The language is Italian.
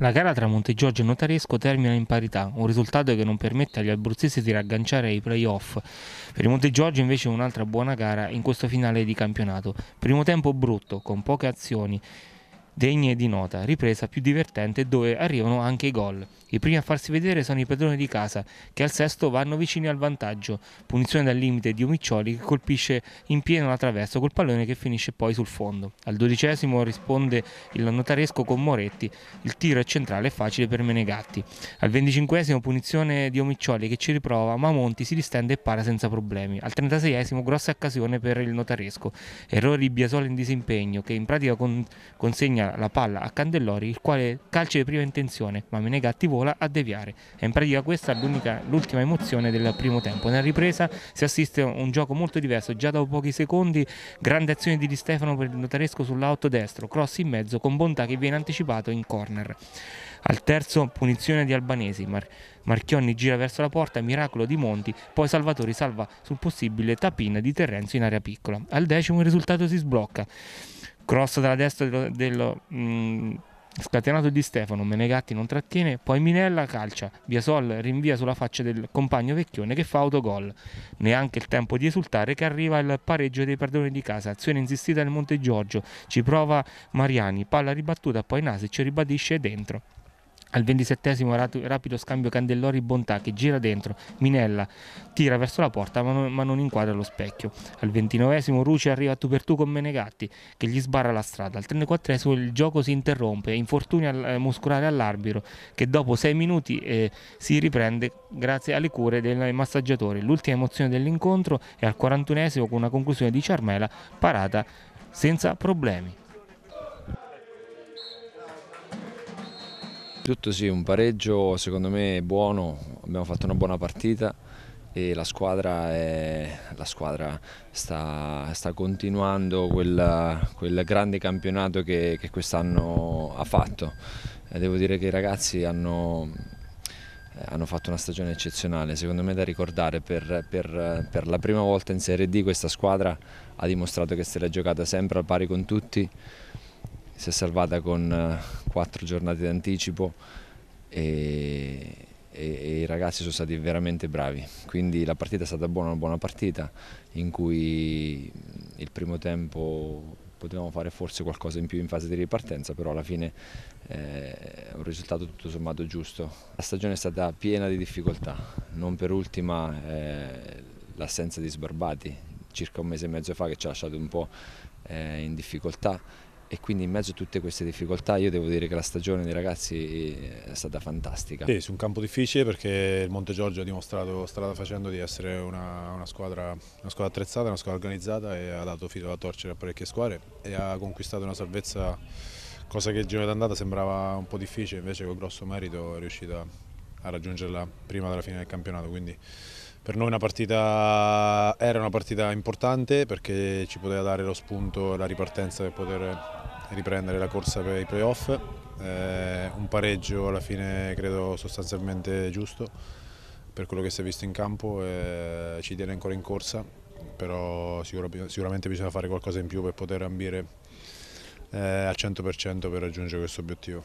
La gara tra Montegiorgio e Notaresco termina in parità, un risultato che non permette agli abruzzesi di ragganciare ai playoff. Per il Montegiorgio invece un'altra buona gara in questo finale di campionato. Primo tempo brutto, con poche azioni, degne di nota, ripresa più divertente dove arrivano anche i gol. I primi a farsi vedere sono i padroni di casa, che al sesto vanno vicini al vantaggio. Punizione dal limite di Omiccioli che colpisce in pieno la traversa col pallone che finisce poi sul fondo. Al dodicesimo risponde il notaresco con Moretti, il tiro è centrale e facile per Menegatti. Al venticinquesimo punizione di Omiccioli che ci riprova, ma Monti si distende e para senza problemi. Al trentaseiesimo grossa occasione per il notaresco. errore di Biasola in disimpegno che in pratica con consegna la palla a Candellori, il quale calcia di prima intenzione, ma Menegatti vola a deviare. E in pratica questa è l'ultima emozione del primo tempo. Nella ripresa si assiste a un gioco molto diverso, già dopo pochi secondi, grande azione di Di Stefano per il notaresco sull'auto destro, cross in mezzo con bontà che viene anticipato in corner. Al terzo punizione di Albanesi, Mar Marchionni gira verso la porta, miracolo di Monti, poi Salvatori salva sul possibile tapin di Terrenzo in area piccola. Al decimo il risultato si sblocca cross dalla destra dello, dello mh, mm, scatenato di Stefano, Menegatti non trattiene, poi Minella calcia, Biasol rinvia sulla faccia del compagno Vecchione che fa autogol. Neanche il tempo di esultare che arriva il pareggio dei padroni di casa, azione insistita del Monte Giorgio, ci prova Mariani, palla ribattuta, poi ci ribadisce dentro. Al ventisettesimo rapido scambio Candellori-Bontà che gira dentro, Minella tira verso la porta ma non, ma non inquadra lo specchio. Al ventinovesimo Ruci arriva a tu per tu con Menegatti che gli sbarra la strada. Al 34 il gioco si interrompe, infortunio al, eh, muscolare all'arbitro che dopo sei minuti eh, si riprende grazie alle cure dei massaggiatori. L'ultima emozione dell'incontro è al quarantunesimo con una conclusione di Ciarmela parata senza problemi. tutto sì, un pareggio secondo me buono, abbiamo fatto una buona partita e la squadra, è, la squadra sta, sta, continuando quel, quel, grande campionato che, che quest'anno ha fatto. devo dire che i ragazzi hanno, eh, hanno fatto una stagione eccezionale, secondo me da ricordare per, per, per, la prima volta in Serie D questa squadra ha dimostrato che se l'è giocata sempre al pari con tutti si è salvata con eh, quattro giornate d'anticipo e, e, e, i ragazzi sono stati veramente bravi. Quindi la partita è stata buona, una buona partita in cui il primo tempo potevamo fare forse qualcosa in più in fase di ripartenza, però alla fine è eh, un risultato tutto sommato giusto. La stagione è stata piena di difficoltà, non per ultima eh, l'assenza di Sbarbati, circa un mese e mezzo fa che ci ha lasciato un po' in difficoltà e quindi in mezzo a tutte queste difficoltà io devo dire che la stagione dei ragazzi eh, è stata fantastica. Sì, su un campo difficile perché il Monte Giorgio ha dimostrato strada facendo di essere una, una, squadra, una, squadra, attrezzata, una squadra organizzata e ha dato filo da torcere a parecchie squadre e ha conquistato una salvezza, cosa che il giro d'andata sembrava un po' difficile, invece con grosso merito è riuscita a raggiungerla prima della fine del campionato, quindi per noi una partita, era una partita importante perché ci poteva dare lo spunto e la ripartenza per poter riprendere la corsa per i playoff. Eh, un pareggio alla fine credo sostanzialmente giusto per quello che si è visto in campo eh, ci tiene ancora in corsa, però sicuramente bisogna fare qualcosa in più per poter ambire eh, al 100% per raggiungere questo obiettivo.